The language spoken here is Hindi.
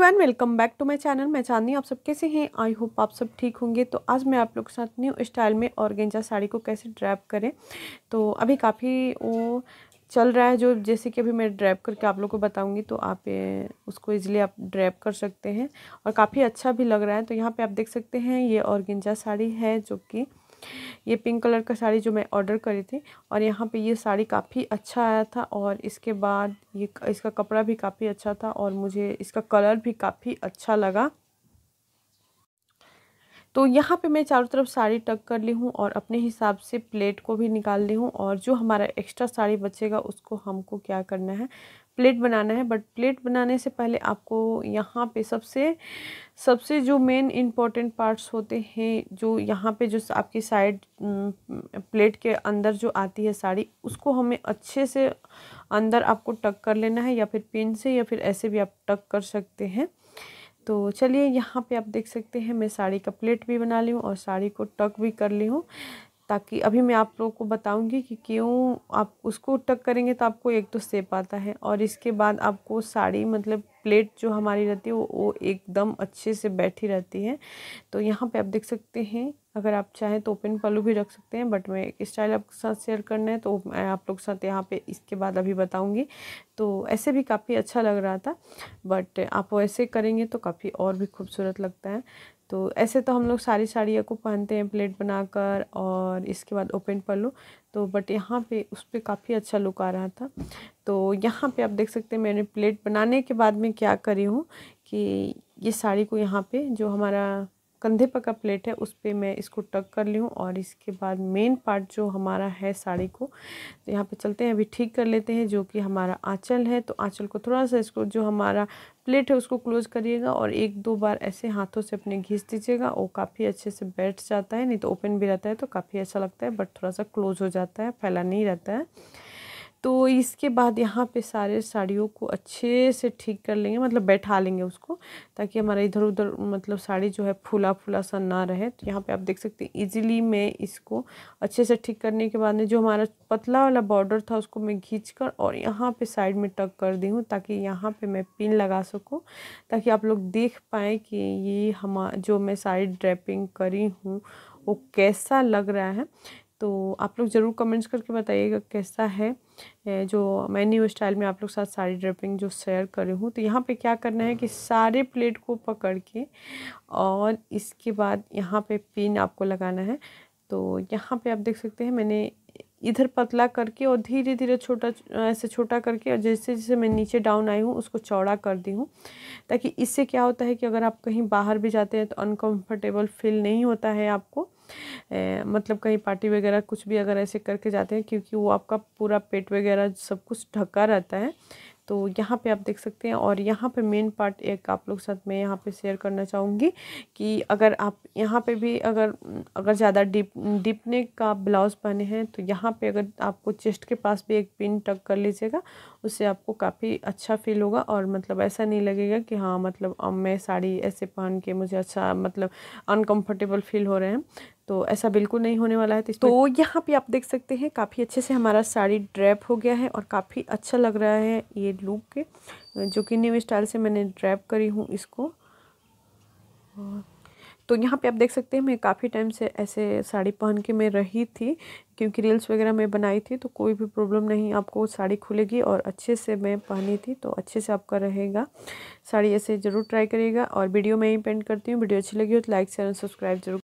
everyone welcome back to my channel मैं चांदनी आप सब कैसे हैं आई होप आप सब ठीक होंगे तो आज मैं आप लोग के साथ न्यू स्टाइल में ऑर्गेंजा साड़ी को कैसे ड्रैप करें तो अभी काफ़ी वो चल रहा है जो जैसे कि अभी मैं ड्रैप करके आप लोग को बताऊंगी तो आप उसको इजीली आप ड्रैप कर सकते हैं और काफ़ी अच्छा भी लग रहा है तो यहाँ पर आप देख सकते हैं ये ऑर्गेंजा साड़ी है जो कि ये पिंक कलर का साड़ी जो मैं ऑर्डर करी थी और यहाँ पे ये साड़ी काफ़ी अच्छा आया था और इसके बाद ये इसका कपड़ा भी काफ़ी अच्छा था और मुझे इसका कलर भी काफ़ी अच्छा लगा तो यहाँ पे मैं चारों तरफ साड़ी टक कर ली हूँ और अपने हिसाब से प्लेट को भी निकाल ली हूँ और जो हमारा एक्स्ट्रा साड़ी बचेगा उसको हमको क्या करना है प्लेट बनाना है बट प्लेट बनाने से पहले आपको यहाँ पे सबसे सबसे जो मेन इम्पॉर्टेंट पार्ट्स होते हैं जो यहाँ पे जो आपकी साइड प्लेट के अंदर जो आती है साड़ी उसको हमें अच्छे से अंदर आपको टक कर लेना है या फिर पिन से या फिर ऐसे भी आप टक कर सकते हैं तो चलिए यहाँ पे आप देख सकते हैं मैं साड़ी का प्लेट भी बना ली हूँ और साड़ी को टक भी कर ली हूँ ताकि अभी मैं आप लोगों को बताऊंगी कि क्यों आप उसको टक करेंगे तो आपको एक तो सेप आता है और इसके बाद आपको साड़ी मतलब प्लेट जो हमारी रहती है वो, वो एकदम अच्छे से बैठी रहती है तो यहाँ पे आप देख सकते हैं अगर आप चाहें तो ओपन पलू भी रख सकते हैं बट मैं एक स्टाइल आपके साथ शेयर करना है तो मैं आप लोग के साथ यहाँ पे इसके बाद अभी बताऊंगी तो ऐसे भी काफ़ी अच्छा लग रहा था बट आप ऐसे करेंगे तो काफ़ी और भी खूबसूरत लगता है तो ऐसे तो हम लोग सारी साड़ियों को पहनते हैं प्लेट बनाकर और इसके बाद ओपन पर लो तो बट यहाँ पे उस पर काफ़ी अच्छा लुक आ रहा था तो यहाँ पे आप देख सकते हैं मैंने प्लेट बनाने के बाद में क्या करी हूँ कि ये साड़ी को यहाँ पे जो हमारा कंधे पर का प्लेट है उस पर मैं इसको टक कर ली हूँ और इसके बाद मेन पार्ट जो हमारा है साड़ी को तो यहाँ पे चलते हैं अभी ठीक कर लेते हैं जो कि हमारा आँचल है तो आँचल को थोड़ा सा इसको जो हमारा प्लेट है उसको क्लोज करिएगा और एक दो बार ऐसे हाथों से अपने घिस दीजिएगा वो काफ़ी अच्छे से बैठ जाता है नहीं तो ओपन भी रहता है तो काफ़ी अच्छा लगता है बट थोड़ा सा क्लोज हो जाता है फैला नहीं रहता है तो इसके बाद यहाँ पे सारे साड़ियों को अच्छे से ठीक कर लेंगे मतलब बैठा लेंगे उसको ताकि हमारा इधर उधर मतलब साड़ी जो है फूला फूला सा ना रहे तो यहाँ पे आप देख सकते हैं इजीली मैं इसको अच्छे से ठीक करने के बाद में जो हमारा पतला वाला बॉर्डर था उसको मैं खींच कर और यहाँ पे साइड में टक कर दी हूँ ताकि यहाँ पर मैं पिन लगा सकूँ ताकि आप लोग देख पाएँ कि ये हम जो मैं साड़ी ड्रैपिंग करी हूँ वो कैसा लग रहा है तो आप लोग ज़रूर कमेंट्स करके बताइएगा कैसा है जो मैं न्यू स्टाइल में आप लोग साथ सारी ड्रेपिंग जो शेयर कर रही हूँ तो यहाँ पे क्या करना है कि सारे प्लेट को पकड़ के और इसके बाद यहाँ पे पिन आपको लगाना है तो यहाँ पे आप देख सकते हैं मैंने इधर पतला करके और धीरे धीरे छोटा ऐसे छोटा करके और जैसे जैसे मैं नीचे डाउन आई हूँ उसको चौड़ा कर दी हूँ ताकि इससे क्या होता है कि अगर आप कहीं बाहर भी जाते हैं तो अनकम्फर्टेबल फील नहीं होता है आपको ए, मतलब कहीं पार्टी वगैरह कुछ भी अगर ऐसे करके जाते हैं क्योंकि वो आपका पूरा पेट वगैरह सब कुछ ढका रहता है तो यहाँ पे आप देख सकते हैं और यहाँ पे मेन पार्ट एक आप लोग साथ में यहाँ पे शेयर करना चाहूँगी कि अगर आप यहाँ पे भी अगर अगर ज़्यादा डीप डीप नेक का ब्लाउज पहने हैं तो यहाँ पे अगर आपको चेस्ट के पास भी एक पिन टक कर लीजिएगा उससे आपको काफ़ी अच्छा फील होगा और मतलब ऐसा नहीं लगेगा कि हाँ मतलब मैं साड़ी ऐसे पहन के मुझे अच्छा मतलब अनकम्फर्टेबल फील हो रहे हैं तो ऐसा बिल्कुल नहीं होने वाला है तो तो यहाँ पे आप देख सकते हैं काफ़ी अच्छे से हमारा साड़ी ड्रैप हो गया है और काफ़ी अच्छा लग रहा है ये लुक के जो कि न्यू स्टाइल से मैंने ड्रैप करी हूँ इसको तो यहाँ पे आप देख सकते हैं मैं काफ़ी टाइम से ऐसे साड़ी पहन के मैं रही थी क्योंकि रील्स वगैरह मैं बनाई थी तो कोई भी प्रॉब्लम नहीं आपको साड़ी खुलेगी और अच्छे से मैं पहनी थी तो अच्छे से आपका रहेगा साड़ी ऐसे ज़रूर ट्राई करिएगा और वीडियो मैं ही पेंट करती हूँ वीडियो अच्छी लगी हो तो लाइक शेयर एंड सब्सक्राइब जरूर